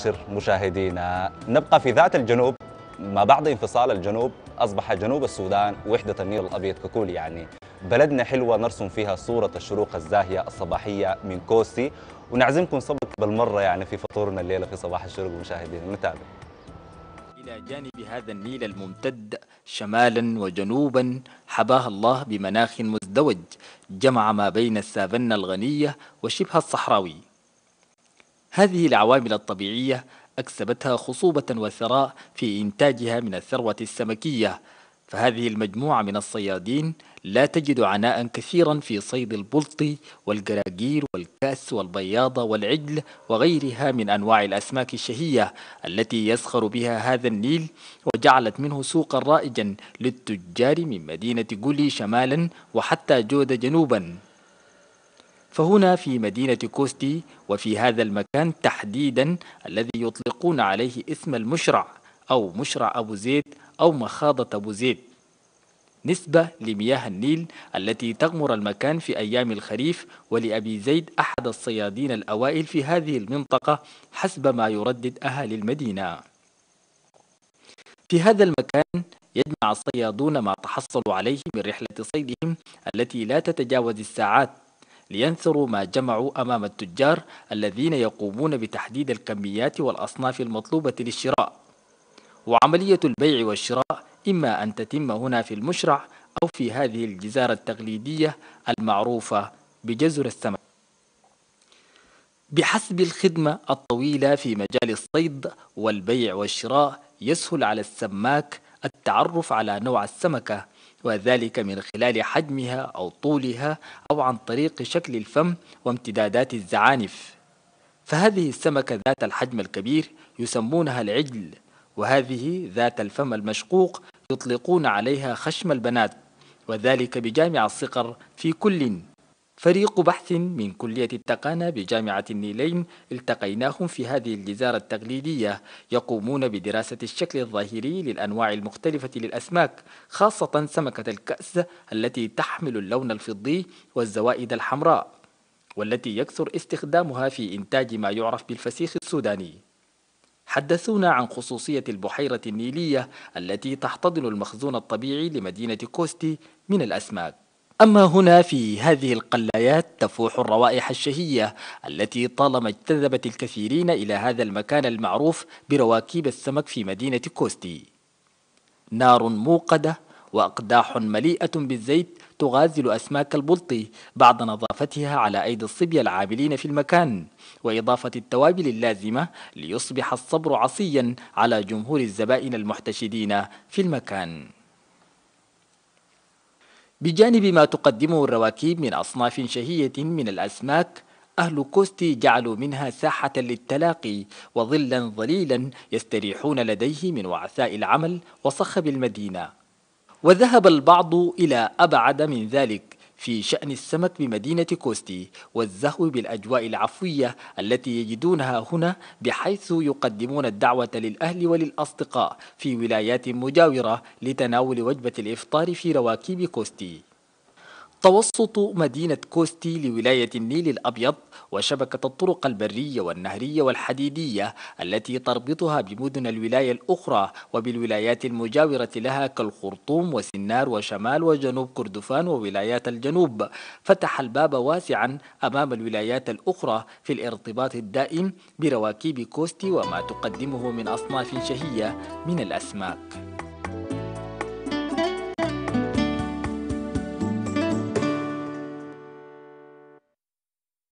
سر مشاهدينا نبقى في ذات الجنوب ما بعد انفصال الجنوب أصبح جنوب السودان وحدة النيل الأبيض ككل يعني بلدنا حلوة نرسم فيها صورة الشروق الزاهية الصباحية من كوسي ونعزمكم سبق بالمرة يعني في فطورنا الليلة في صباح الشروق مشاهدينا نتابع إلى جانب هذا النيل الممتد شمالا وجنوبا حباها الله بمناخ مزدوج جمع ما بين السافنا الغنية وشبه الصحراوي هذه العوامل الطبيعية أكسبتها خصوبة وثراء في إنتاجها من الثروة السمكية فهذه المجموعة من الصيادين لا تجد عناء كثيرا في صيد البلط والقراقير والكاس والبياضة والعجل وغيرها من أنواع الأسماك الشهية التي يسخر بها هذا النيل وجعلت منه سوقا رائجا للتجار من مدينة قولي شمالا وحتى جودة جنوبا فهنا في مدينة كوستي وفي هذا المكان تحديدا الذي يطلقون عليه اسم المشرع أو مشرع أبو زيد أو مخاضة أبو زيد نسبة لمياه النيل التي تغمر المكان في أيام الخريف ولأبي زيد أحد الصيادين الأوائل في هذه المنطقة حسب ما يردد أهل المدينة في هذا المكان يجمع الصيادون ما تحصلوا عليه من رحلة صيدهم التي لا تتجاوز الساعات لينثروا ما جمعوا أمام التجار الذين يقومون بتحديد الكميات والأصناف المطلوبة للشراء وعملية البيع والشراء إما أن تتم هنا في المشرع أو في هذه الجزارة التقليدية المعروفة بجزر السمك بحسب الخدمة الطويلة في مجال الصيد والبيع والشراء يسهل على السماك التعرف على نوع السمكة وذلك من خلال حجمها أو طولها أو عن طريق شكل الفم وامتدادات الزعانف فهذه السمكة ذات الحجم الكبير يسمونها العجل وهذه ذات الفم المشقوق يطلقون عليها خشم البنات وذلك بجامع الصقر في كل فريق بحث من كلية التقانة بجامعة النيلين التقيناهم في هذه الجزارة التقليدية يقومون بدراسة الشكل الظاهري للأنواع المختلفة للأسماك خاصة سمكة الكأس التي تحمل اللون الفضي والزوائد الحمراء والتي يكثر استخدامها في إنتاج ما يعرف بالفسيخ السوداني حدثونا عن خصوصية البحيرة النيلية التي تحتضن المخزون الطبيعي لمدينة كوستي من الأسماك أما هنا في هذه القلايات تفوح الروائح الشهية التي طالما اجتذبت الكثيرين إلى هذا المكان المعروف برواكيب السمك في مدينة كوستي نار موقدة وأقداح مليئة بالزيت تغازل أسماك البلطي بعد نظافتها على أيدي الصبية العاملين في المكان وإضافة التوابل اللازمة ليصبح الصبر عصيا على جمهور الزبائن المحتشدين في المكان بجانب ما تقدمه الرواكيب من أصناف شهية من الأسماك أهل كوستي جعلوا منها ساحة للتلاقي وظلا ظليلا يستريحون لديه من وعثاء العمل وصخب المدينة وذهب البعض إلى أبعد من ذلك في شأن السمك بمدينة كوستي والزهو بالأجواء العفوية التي يجدونها هنا بحيث يقدمون الدعوة للأهل وللأصدقاء في ولايات مجاورة لتناول وجبة الإفطار في رواكيب كوستي توسط مدينة كوستي لولاية النيل الأبيض وشبكة الطرق البرية والنهرية والحديدية التي تربطها بمدن الولاية الأخرى وبالولايات المجاورة لها كالخرطوم وسنار وشمال وجنوب كردفان وولايات الجنوب فتح الباب واسعا أمام الولايات الأخرى في الارتباط الدائم برواكيب كوستي وما تقدمه من أصناف شهية من الأسماك